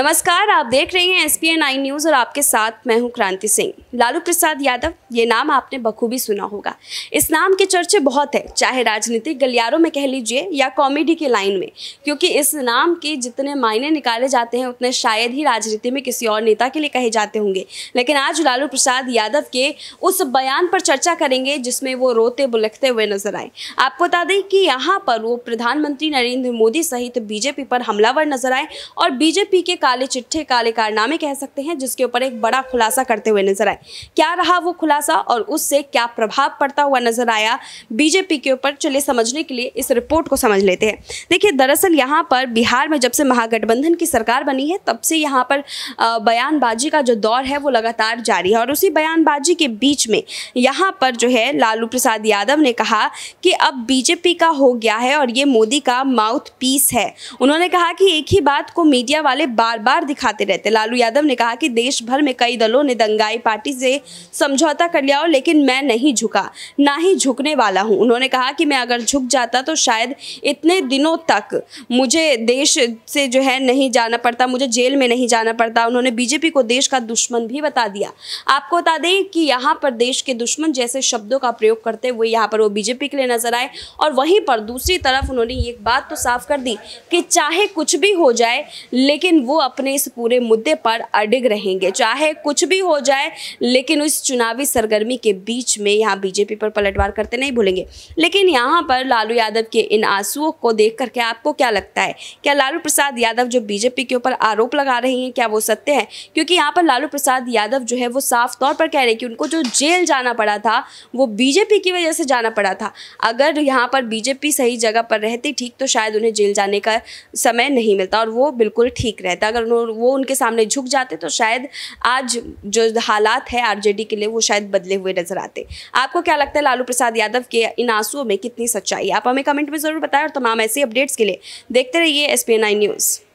नमस्कार आप देख रहे हैं S P N I news और आपके साथ मैं हूं क्रांति सिंह लालू प्रसाद यादव ये नाम आपने बखूबी सुना होगा इस नाम के चर्चे बहुत है चाहे राजनीतिक गलियारों में कह लीजिए या कॉमेडी के लाइन में क्योंकि इस नाम के जितने मायने निकाले जाते हैं उतने शायद ही राजनीति में किसी और नेता के लिए कहे जाते होंगे लेकिन आज लालू प्रसाद यादव के उस बयान पर चर्चा करेंगे जिसमें वो रोते बुलखते हुए नजर आए आपको बता दें कि यहाँ पर वो प्रधानमंत्री नरेंद्र मोदी सहित बीजेपी पर हमलावर नजर आए और बीजेपी के काले चिट्ठे काले कारनामे कह सकते हैं जिसके ऊपर एक बड़ा खुलासा करते हुए नजर आए क्या रहा वो खुलासा और उससे क्या प्रभाव पड़ता हुआ नजर आया बीजेपी के ऊपर चलिए समझने के लिए इस रिपोर्ट को समझ लेते हैं देखिए दरअसल यहाँ पर बिहार में जब से महागठबंधन की सरकार बनी है तब से यहाँ पर बयानबाजी का जो दौर है वो लगातार जारी है और उसी बयानबाजी के बीच में यहाँ पर जो है लालू प्रसाद यादव ने कहा कि अब बीजेपी का हो गया है और ये मोदी का माउथ पीस है उन्होंने कहा कि एक ही बात को मीडिया वाले बार बार बार दिखाते रहते लालू यादव ने कहा कि देश भर में कई दलों ने दंगाई पार्टी से समझौता कर लिया हो लेकिन मैं नहीं झुका ना ही झुकने वाला हूँ उन्होंने कहा कि मैं अगर झुक जाता तो शायद इतने दिनों तक मुझे देश से जो है नहीं जाना पड़ता मुझे जेल में नहीं जाना पड़ता उन्होंने बीजेपी को देश का दुश्मन भी बता दिया आपको बता दें कि यहाँ पर देश के दुश्मन जैसे शब्दों का प्रयोग करते हुए यहाँ पर वो बीजेपी के लिए नजर आए और वहीं पर दूसरी तरफ उन्होंने ये बात तो साफ कर दी कि चाहे कुछ भी हो जाए लेकिन वो अपने इस पूरे मुद्दे पर अडिग रहेंगे चाहे कुछ भी हो जाए लेकिन उस चुनावी सरगर्मी के बीच में यहाँ बीजेपी पर पलटवार करते नहीं भूलेंगे लेकिन यहाँ पर लालू यादव के इन आंसुओं को देख करके आपको क्या लगता है क्या लालू प्रसाद यादव जो बीजेपी के ऊपर आरोप लगा रही हैं क्या वो सत्य है क्योंकि यहाँ पर लालू प्रसाद यादव जो है वो साफ तौर पर कह रहे हैं कि उनको जो जेल जाना पड़ा था वो बीजेपी की वजह से जाना पड़ा था अगर यहाँ पर बीजेपी सही जगह पर रहती ठीक तो शायद उन्हें जेल जाने का समय नहीं मिलता और वो बिल्कुल ठीक रहता था अगर वो उनके सामने झुक जाते तो शायद आज जो हालात है आरजेडी के लिए वो शायद बदले हुए नजर आते आपको क्या लगता है लालू प्रसाद यादव के इन आंसुओं में कितनी सच्चाई आप हमें कमेंट में ज़रूर बताएं और तमाम ऐसी अपडेट्स के लिए देखते रहिए एस न्यूज़